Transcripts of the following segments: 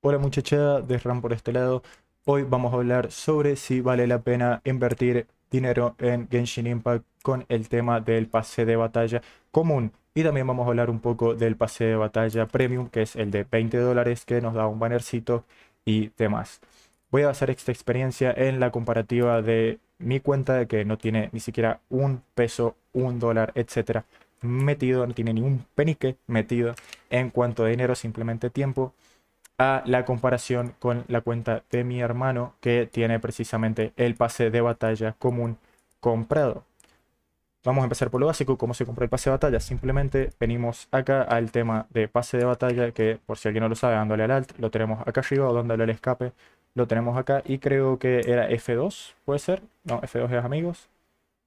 Hola muchachada de RAM por este lado. Hoy vamos a hablar sobre si vale la pena invertir dinero en Genshin Impact con el tema del pase de batalla común. Y también vamos a hablar un poco del pase de batalla premium, que es el de 20 dólares que nos da un bannercito y demás. Voy a basar esta experiencia en la comparativa de mi cuenta, que no tiene ni siquiera un peso, un dólar, etcétera, metido, no tiene ni un penique metido en cuanto a dinero, simplemente tiempo a la comparación con la cuenta de mi hermano que tiene precisamente el pase de batalla común comprado. Vamos a empezar por lo básico, cómo se compra el pase de batalla. Simplemente venimos acá al tema de pase de batalla, que por si alguien no lo sabe, dándole al alt, lo tenemos acá arriba, dándole al escape, lo tenemos acá. Y creo que era F2, puede ser. No, F2 es amigos.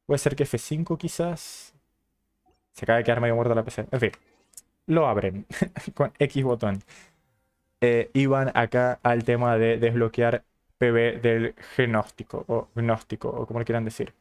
Puede ser que F5 quizás. Se acaba de quedar medio muerto la PC. En fin, lo abren con X botón. Eh, iban acá al tema de desbloquear PB del genóstico, o gnóstico o como le quieran decir.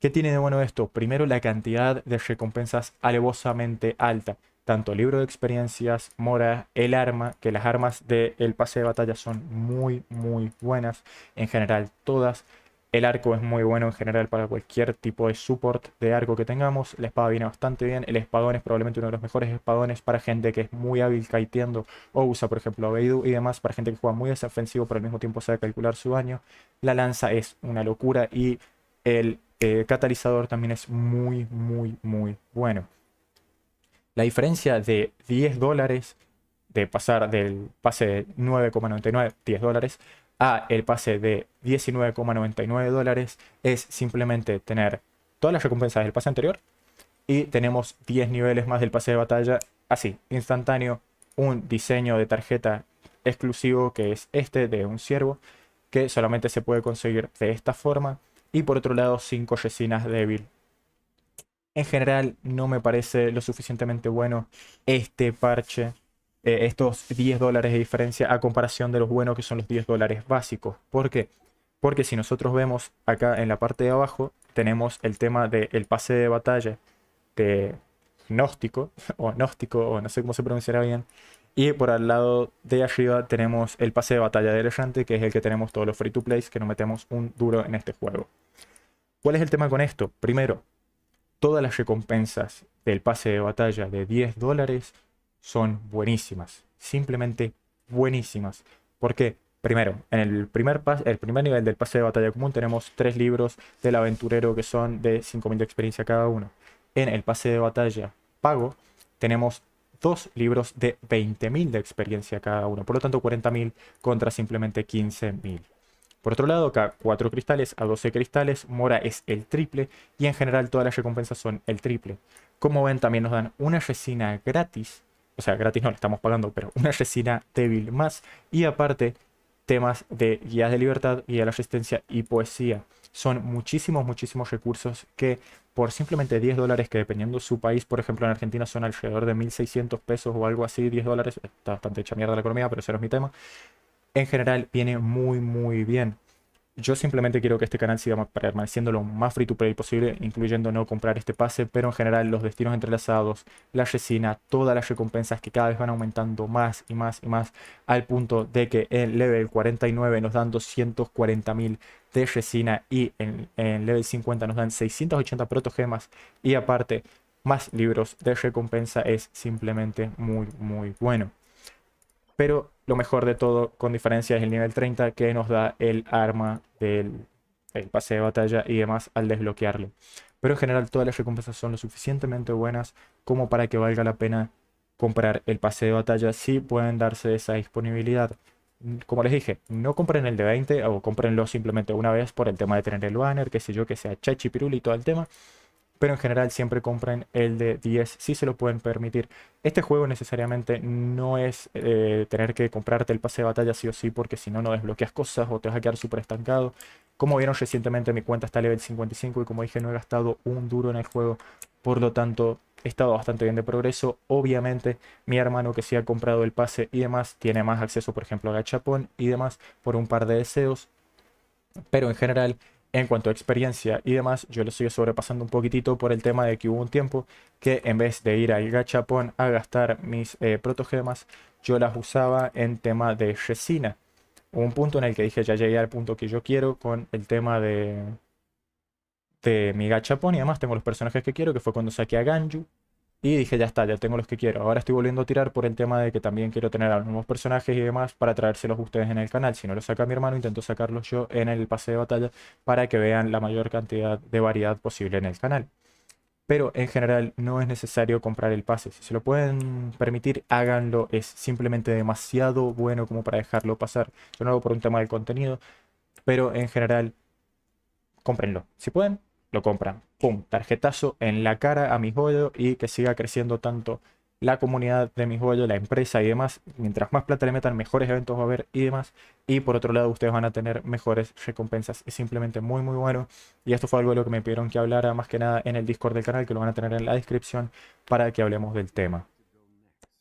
¿Qué tiene de bueno esto? Primero la cantidad de recompensas alevosamente alta. Tanto libro de experiencias, mora, el arma, que las armas del pase de batalla son muy, muy buenas. En general, todas el arco es muy bueno en general para cualquier tipo de support de arco que tengamos. La espada viene bastante bien. El espadón es probablemente uno de los mejores espadones para gente que es muy hábil kiteando o usa, por ejemplo, a Beidou y demás. Para gente que juega muy desofensivo pero al mismo tiempo sabe calcular su daño. La lanza es una locura y el eh, catalizador también es muy, muy, muy bueno. La diferencia de 10 dólares, de pasar del pase de 9,99, 10 dólares, el pase de 19,99 dólares es simplemente tener todas las recompensas del pase anterior y tenemos 10 niveles más del pase de batalla así, instantáneo, un diseño de tarjeta exclusivo que es este de un ciervo que solamente se puede conseguir de esta forma y por otro lado 5 resinas débil. En general no me parece lo suficientemente bueno este parche eh, estos 10 dólares de diferencia a comparación de los buenos que son los 10 dólares básicos. ¿Por qué? Porque si nosotros vemos acá en la parte de abajo, tenemos el tema del pase de batalla de gnóstico, o gnóstico, o no sé cómo se pronunciará bien. Y por al lado de arriba tenemos el pase de batalla de Elefante, que es el que tenemos todos los free to plays, que no metemos un duro en este juego. ¿Cuál es el tema con esto? Primero, todas las recompensas del pase de batalla de 10 dólares son buenísimas, simplemente buenísimas. Porque, primero, en el primer, el primer nivel del pase de batalla común tenemos tres libros del aventurero que son de 5.000 de experiencia cada uno. En el pase de batalla pago tenemos dos libros de 20.000 de experiencia cada uno. Por lo tanto, 40.000 contra simplemente 15.000. Por otro lado, acá 4 cristales a 12 cristales, mora es el triple y en general todas las recompensas son el triple. Como ven, también nos dan una resina gratis o sea, gratis no le estamos pagando, pero una resina débil más. Y aparte, temas de guías de libertad, guía de la resistencia y poesía. Son muchísimos, muchísimos recursos que por simplemente 10 dólares, que dependiendo su país, por ejemplo en Argentina son alrededor de 1.600 pesos o algo así, 10 dólares, está bastante hecha mierda la economía, pero ese no es mi tema. En general viene muy, muy bien. Yo simplemente quiero que este canal siga permaneciendo lo más free to play posible, incluyendo no comprar este pase, pero en general los destinos entrelazados, la resina, todas las recompensas que cada vez van aumentando más y más y más, al punto de que en level 49 nos dan 240.000 de resina y en, en, level 50 nos dan 680 protogemas y aparte más libros de recompensa es simplemente muy muy bueno. Pero lo mejor de todo, con diferencia, es el nivel 30 que nos da el arma del pase de batalla y demás al desbloquearlo. Pero en general todas las recompensas son lo suficientemente buenas como para que valga la pena comprar el pase de batalla si pueden darse esa disponibilidad. Como les dije, no compren el de 20 o comprenlo simplemente una vez por el tema de tener el banner, que sé yo, que sea chachi piruli y todo el tema pero en general siempre compren el de 10 si se lo pueden permitir. Este juego necesariamente no es eh, tener que comprarte el pase de batalla sí o sí, porque si no, no desbloqueas cosas o te vas a quedar súper estancado. Como vieron recientemente, mi cuenta está a level 55 y como dije, no he gastado un duro en el juego, por lo tanto, he estado bastante bien de progreso. Obviamente, mi hermano que sí ha comprado el pase y demás, tiene más acceso, por ejemplo, a Gachapon y demás, por un par de deseos. Pero en general, en cuanto a experiencia y demás, yo lo estoy sobrepasando un poquitito por el tema de que hubo un tiempo que en vez de ir al gachapón a gastar mis eh, protogemas, yo las usaba en tema de resina. Hubo un punto en el que dije ya llegué al punto que yo quiero con el tema de, de mi gachapón y además tengo los personajes que quiero, que fue cuando saqué a Ganju, y dije, ya está, ya tengo los que quiero. Ahora estoy volviendo a tirar por el tema de que también quiero tener a los nuevos personajes y demás para traérselos ustedes en el canal. Si no los saca mi hermano, intento sacarlos yo en el pase de batalla para que vean la mayor cantidad de variedad posible en el canal. Pero en general no es necesario comprar el pase. Si se lo pueden permitir, háganlo. Es simplemente demasiado bueno como para dejarlo pasar. Yo no lo hago por un tema del contenido, pero en general, cómprenlo. Si pueden, lo compran pum, tarjetazo en la cara a mis joyo y que siga creciendo tanto la comunidad de mis joyo, la empresa y demás. Mientras más plata le metan, mejores eventos va a haber y demás. Y por otro lado, ustedes van a tener mejores recompensas. Es simplemente muy, muy bueno. Y esto fue algo de lo que me pidieron que hablara más que nada en el Discord del canal, que lo van a tener en la descripción para que hablemos del tema.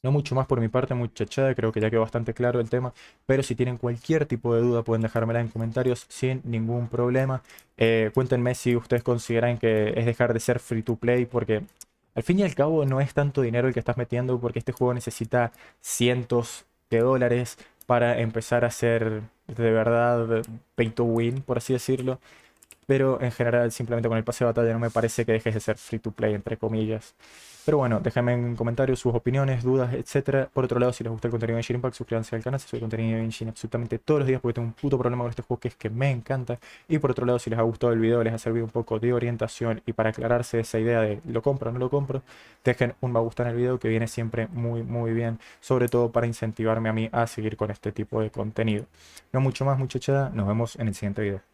No mucho más por mi parte, muchachada, creo que ya quedó bastante claro el tema, pero si tienen cualquier tipo de duda pueden dejármela en comentarios sin ningún problema. Eh, cuéntenme si ustedes consideran que es dejar de ser free to play, porque al fin y al cabo no es tanto dinero el que estás metiendo, porque este juego necesita cientos de dólares para empezar a ser de verdad pay to win, por así decirlo. Pero en general, simplemente con el pase de batalla no me parece que dejes de ser free to play, entre comillas. Pero bueno, déjenme en comentarios sus opiniones, dudas, etc. Por otro lado, si les gusta el contenido de g Impact, suscríbanse al canal. Si sube contenido de Engine absolutamente todos los días porque tengo un puto problema con este juego que es que me encanta. Y por otro lado, si les ha gustado el video, les ha servido un poco de orientación y para aclararse esa idea de lo compro o no lo compro, dejen un me gusta en el video que viene siempre muy, muy bien. Sobre todo para incentivarme a mí a seguir con este tipo de contenido. No mucho más, muchachada. Nos vemos en el siguiente video.